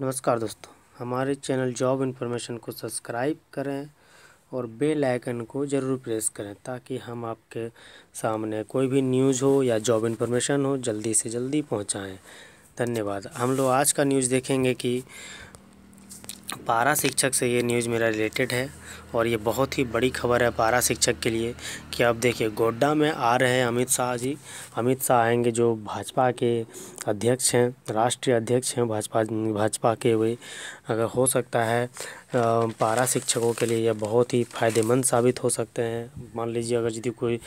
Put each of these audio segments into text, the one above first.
नमस्कार दोस्तों हमारे चैनल जॉब इन्फॉर्मेशन को सब्सक्राइब करें और बेल आइकन को ज़रूर प्रेस करें ताकि हम आपके सामने कोई भी न्यूज़ हो या जॉब इन्फॉर्मेशन हो जल्दी से जल्दी पहुंचाएं धन्यवाद हम लोग आज का न्यूज़ देखेंगे कि पारा शिक्षक से ये न्यूज़ मेरा रिलेटेड है और ये बहुत ही बड़ी खबर है पारा शिक्षक के लिए कि आप देखिए गोड्डा में आ रहे हैं अमित शाह जी अमित शाह आएंगे जो भाजपा के अध्यक्ष हैं राष्ट्रीय अध्यक्ष हैं भाजपा भाजपा के वे अगर हो सकता है पारा शिक्षकों के लिए यह बहुत ही फ़ायदेमंद साबित हो सकते हैं मान लीजिए अगर यदि कोई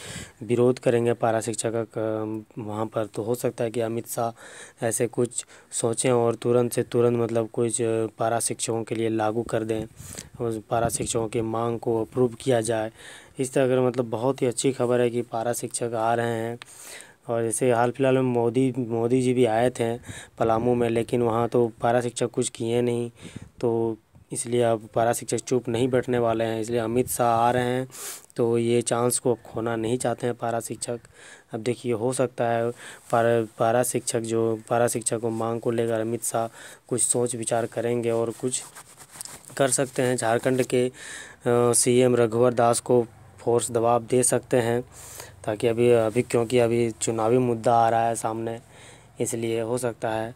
विरोध करेंगे पारा शिक्षक का वहाँ पर तो हो सकता है कि अमित शाह ऐसे कुछ सोचें और तुरंत से तुरंत मतलब कुछ पारा शिक्षकों के लिए लागू कर दें उस पारा शिक्षकों की मांग को अप्रूव किया जाए इस तरह का मतलब बहुत ही अच्छी खबर है कि पारा शिक्षक आ रहे हैं और जैसे हाल फिलहाल में मोदी मोदी जी भी आए थे पलामू में लेकिन वहाँ तो पारा शिक्षक कुछ किए नहीं तो इसलिए अब पारा शिक्षक चुप नहीं बैठने वाले हैं इसलिए अमित शाह आ रहे हैं तो ये चांस को अब खोना नहीं चाहते हैं पारा शिक्षक अब देखिए हो सकता है पारा पारा शिक्षक जो पारा शिक्षक को मांग को लेकर अमित शाह कुछ सोच विचार करेंगे और कुछ कर सकते हैं झारखंड के सीएम रघुवर दास को फोर्स दबाव दे सकते हैं ताकि अभी अभी क्योंकि अभी चुनावी मुद्दा आ रहा है सामने इसलिए हो सकता है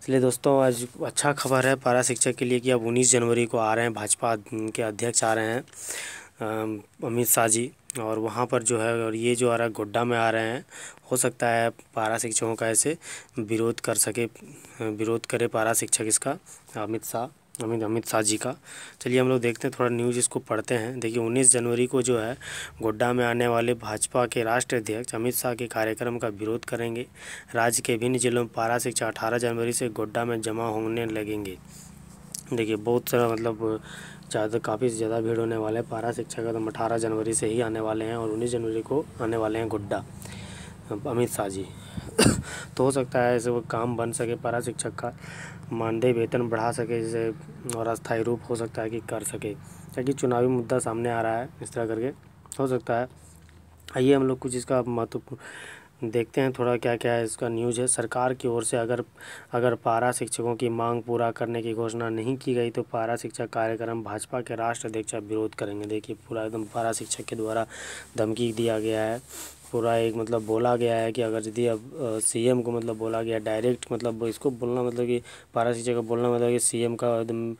इसलिए दोस्तों आज अच्छा खबर है पारा शिक्षक के लिए कि अब उन्नीस जनवरी को आ रहे हैं भाजपा के अध्यक्ष आ रहे हैं अमित शाह जी और वहाँ पर जो है और ये जो आ रहा है गोड्डा में आ रहे हैं हो सकता है पारा शिक्षकों का ऐसे विरोध कर सके विरोध करे पारा शिक्षक इसका अमित शाह अमित अमित शाह जी का चलिए हम लोग देखते हैं थोड़ा न्यूज़ इसको पढ़ते हैं देखिए 19 जनवरी को जो है गोड्डा में आने वाले भाजपा के राष्ट्रीय अध्यक्ष अमित शाह के कार्यक्रम का विरोध करेंगे राज्य के विभिन्न जिलों में पारा शिक्षा अठारह जनवरी से गोड्डा में जमा होने लगेंगे देखिए बहुत सारा मतलब ज़्यादा काफ़ी ज़्यादा भीड़ होने वाला है पारा शिक्षा तो अठारह जनवरी से ही आने वाले हैं और उन्नीस जनवरी को आने वाले हैं गोड्डा अमित शाह जी तो हो सकता है ऐसे वो काम बन सके पारा शिक्षक का मानदेय वेतन बढ़ा सके जैसे और अस्थायी रूप हो सकता है कि कर सके ताकि चुनावी मुद्दा सामने आ रहा है इस तरह करके हो सकता है आइए हम लोग कुछ इसका महत्वपूर्ण देखते हैं थोड़ा क्या क्या है इसका न्यूज़ है सरकार की ओर से अगर अगर पारा शिक्षकों की मांग पूरा करने की घोषणा नहीं की गई तो पारा शिक्षा कार्यक्रम भाजपा के राष्ट्र अध्यक्ष विरोध करेंगे देखिए पूरा एकदम पारा शिक्षक के द्वारा धमकी दिया गया है पूरा एक मतलब बोला गया है कि अगर यदि अब सीएम को मतलब बोला गया डायरेक्ट मतलब इसको बोलना मतलब कि पारा शिक्षक को बोलना मतलब कि सीएम का एकदम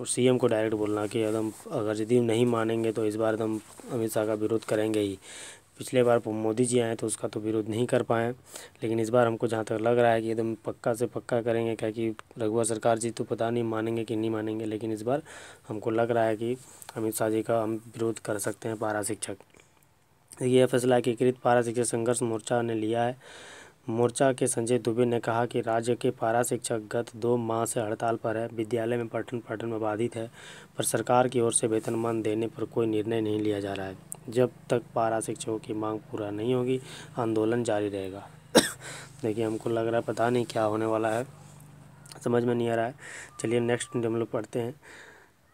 और सीएम को डायरेक्ट बोलना कि एकदम अगर यदि नहीं मानेंगे तो इस बार एकदम तो अमित शाह का विरोध करेंगे ही पिछले बार मोदी जी आए तो उसका तो विरोध नहीं कर पाए लेकिन इस बार हमको जहाँ तक लग रहा है कि एकदम पक्का से पक्का करेंगे क्या कि रघुआ सरकार जी तो पता नहीं मानेंगे कि नहीं मानेंगे लेकिन इस बार हमको लग रहा है कि अमित शाह जी का हम विरोध कर सकते हैं पारा शिक्षक यह फैसला एकीकृत पारा शिक्षक संघर्ष मोर्चा ने लिया है मोर्चा के संजय दुबे ने कहा कि राज्य के पारा शिक्षक गत दो माह से हड़ताल पर है विद्यालय में पठन पाठन में बाधित है पर सरकार की ओर से वेतनमान देने पर कोई निर्णय नहीं लिया जा रहा है जब तक पारा शिक्षकों की मांग पूरा नहीं होगी आंदोलन जारी रहेगा देखिए हमको लग रहा है पता नहीं क्या होने वाला है समझ में नहीं आ रहा है चलिए नेक्स्ट हम लोग पढ़ते हैं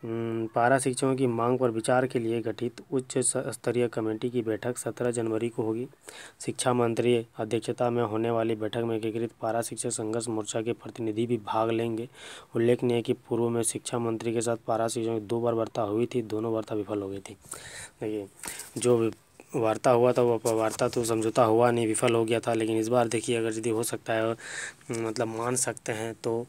हम्म, पारा शिक्षकों की मांग पर विचार के लिए गठित उच्च स्तरीय कमेटी की बैठक 17 जनवरी को होगी शिक्षा मंत्री अध्यक्षता में होने वाली बैठक में एकीकृत पारा शिक्षक संघर्ष मोर्चा के प्रतिनिधि भी भाग लेंगे उल्लेखनीय है कि पूर्व में शिक्षा मंत्री के साथ पारा शिक्षकों की दो बार वार्ता हुई थी दोनों वार्ता विफल हो गई थी देखिए जो वार्ता हुआ था वो वार्ता तो समझौता हुआ नहीं विफल हो गया था लेकिन इस बार देखिए अगर यदि हो सकता है मतलब मान सकते हैं तो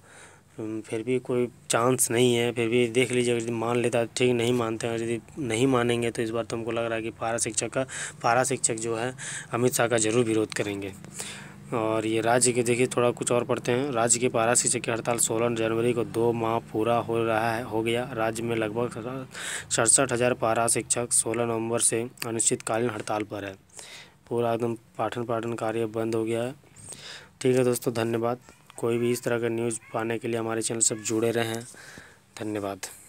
फिर भी कोई चांस नहीं है फिर भी देख लीजिए अगर मान लेता है ठीक नहीं मानते हैं यदि नहीं मानेंगे तो इस बार तो हमको लग रहा है कि पारा शिक्षक का पारा शिक्षक जो है अमित शाह का जरूर विरोध करेंगे और ये राज्य के देखिए थोड़ा कुछ और पढ़ते हैं राज्य के पारा शिक्षक की हड़ताल सोलह जनवरी को दो माह पूरा हो रहा है हो गया राज्य में लगभग सड़सठ हज़ार पारा शिक्षक सोलह नवम्बर से अनिश्चितकालीन हड़ताल पर है पूरा एकदम पाठन पाठन कार्य बंद हो गया है ठीक है दोस्तों धन्यवाद कोई भी इस तरह का न्यूज़ पाने के लिए हमारे चैनल सब जुड़े रहें धन्यवाद